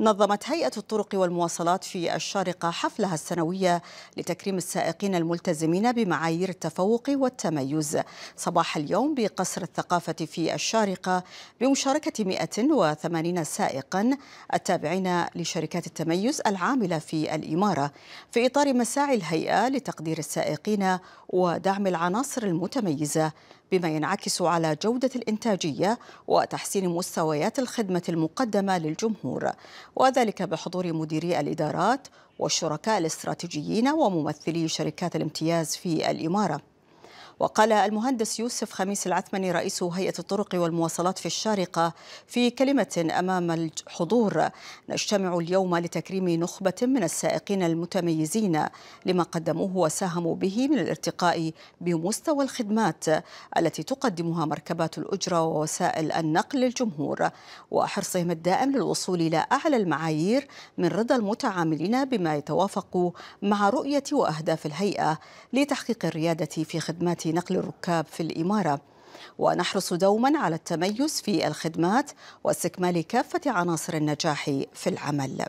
نظمت هيئة الطرق والمواصلات في الشارقة حفلها السنوية لتكريم السائقين الملتزمين بمعايير التفوق والتميز صباح اليوم بقصر الثقافة في الشارقة بمشاركة 180 سائقا التابعين لشركات التميز العاملة في الإمارة في إطار مساعي الهيئة لتقدير السائقين ودعم العناصر المتميزة بما ينعكس على جودة الإنتاجية وتحسين مستويات الخدمة المقدمة للجمهور وذلك بحضور مديري الإدارات والشركاء الاستراتيجيين وممثلي شركات الامتياز في الإمارة وقال المهندس يوسف خميس العثمني رئيس هيئة الطرق والمواصلات في الشارقة في كلمة أمام الحضور نجتمع اليوم لتكريم نخبة من السائقين المتميزين لما قدموه وساهموا به من الارتقاء بمستوى الخدمات التي تقدمها مركبات الأجرة ووسائل النقل للجمهور وحرصهم الدائم للوصول إلى أعلى المعايير من رضا المتعاملين بما يتوافق مع رؤية وأهداف الهيئة لتحقيق الريادة في خدمات نقل الركاب في الإمارة ونحرص دوما على التميز في الخدمات واستكمال كافة عناصر النجاح في العمل